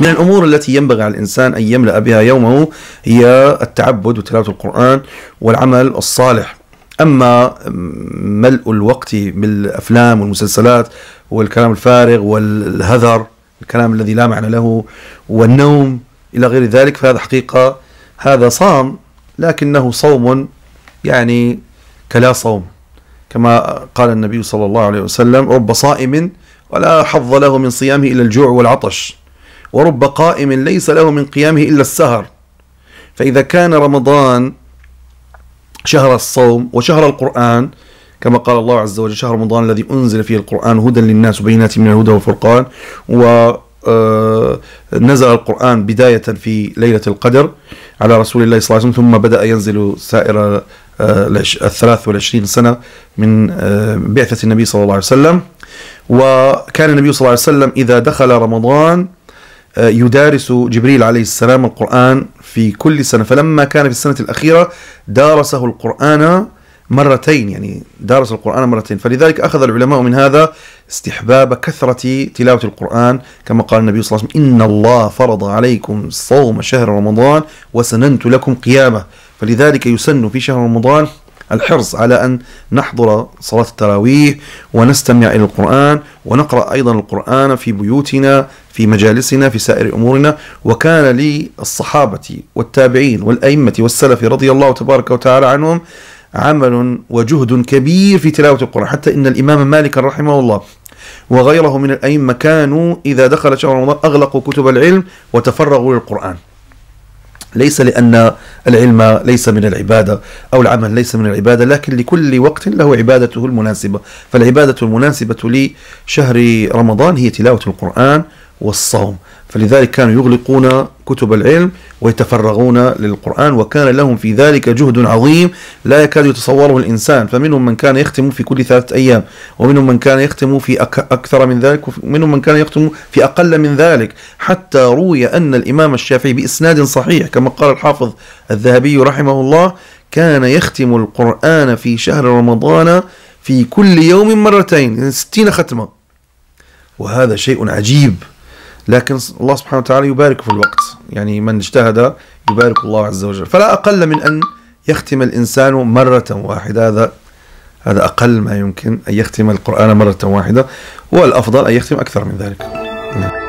من الأمور التي ينبغي على الإنسان أن يملأ بها يومه هي التعبد وتلاوة القرآن والعمل الصالح أما ملء الوقت بالأفلام والمسلسلات والكلام الفارغ والهذر الكلام الذي لا معنى له والنوم إلى غير ذلك فهذا حقيقة هذا صام لكنه صوم يعني كلا صوم كما قال النبي صلى الله عليه وسلم رب صائم ولا حظ له من صيامه إلا الجوع والعطش ورب قائم ليس له من قيامه إلا السهر فإذا كان رمضان شهر الصوم وشهر القرآن كما قال الله عز وجل شهر رمضان الذي أنزل فيه القرآن هدى للناس وبينات من الهدى والفرقان و آه، نزل القرآن بداية في ليلة القدر على رسول الله صلى الله عليه وسلم ثم بدأ ينزل سائر آه، الثلاث والعشرين سنة من آه، بعثة النبي صلى الله عليه وسلم وكان النبي صلى الله عليه وسلم إذا دخل رمضان آه، يدارس جبريل عليه السلام القرآن في كل سنة فلما كان في السنة الأخيرة دارسه القرآن مرتين يعني دارس القرآن مرتين فلذلك أخذ العلماء من هذا استحباب كثرة تلاوة القرآن كما قال النبي صلى الله عليه وسلم إن الله فرض عليكم صوم شهر رمضان وسننت لكم قيامه فلذلك يسن في شهر رمضان الحرص على أن نحضر صلاة التراويح ونستمع إلى القرآن ونقرأ أيضا القرآن في بيوتنا في مجالسنا في سائر أمورنا وكان للصحابة والتابعين والأئمة والسلف رضي الله تبارك وتعالى عنهم عمل وجهد كبير في تلاوة القرآن حتى إن الإمام مالك رحمه الله وغيره من الأئمة كانوا إذا دخل شهر رمضان أغلقوا كتب العلم وتفرغوا للقرآن ليس لأن العلم ليس من العبادة أو العمل ليس من العبادة لكن لكل وقت له عبادته المناسبة فالعبادة المناسبة لشهر رمضان هي تلاوة القرآن والصوم فلذلك كانوا يغلقون كتب العلم ويتفرغون للقرآن وكان لهم في ذلك جهد عظيم لا يكاد يتصوره الإنسان فمنهم من كان يختم في كل ثلاثة أيام ومنهم من كان يختم في أكثر من ذلك ومنهم من كان يختم في أقل من ذلك حتى روي أن الإمام الشافعي بإسناد صحيح كما قال الحافظ الذهبي رحمه الله كان يختم القرآن في شهر رمضان في كل يوم مرتين يعني ستين ختمة وهذا شيء عجيب لكن الله سبحانه وتعالى يبارك في الوقت يعني من اجتهد يبارك الله عز وجل فلا أقل من أن يختم الإنسان مرة واحدة هذا هذا أقل ما يمكن أن يختم القرآن مرة واحدة والأفضل أن يختم أكثر من ذلك نعم.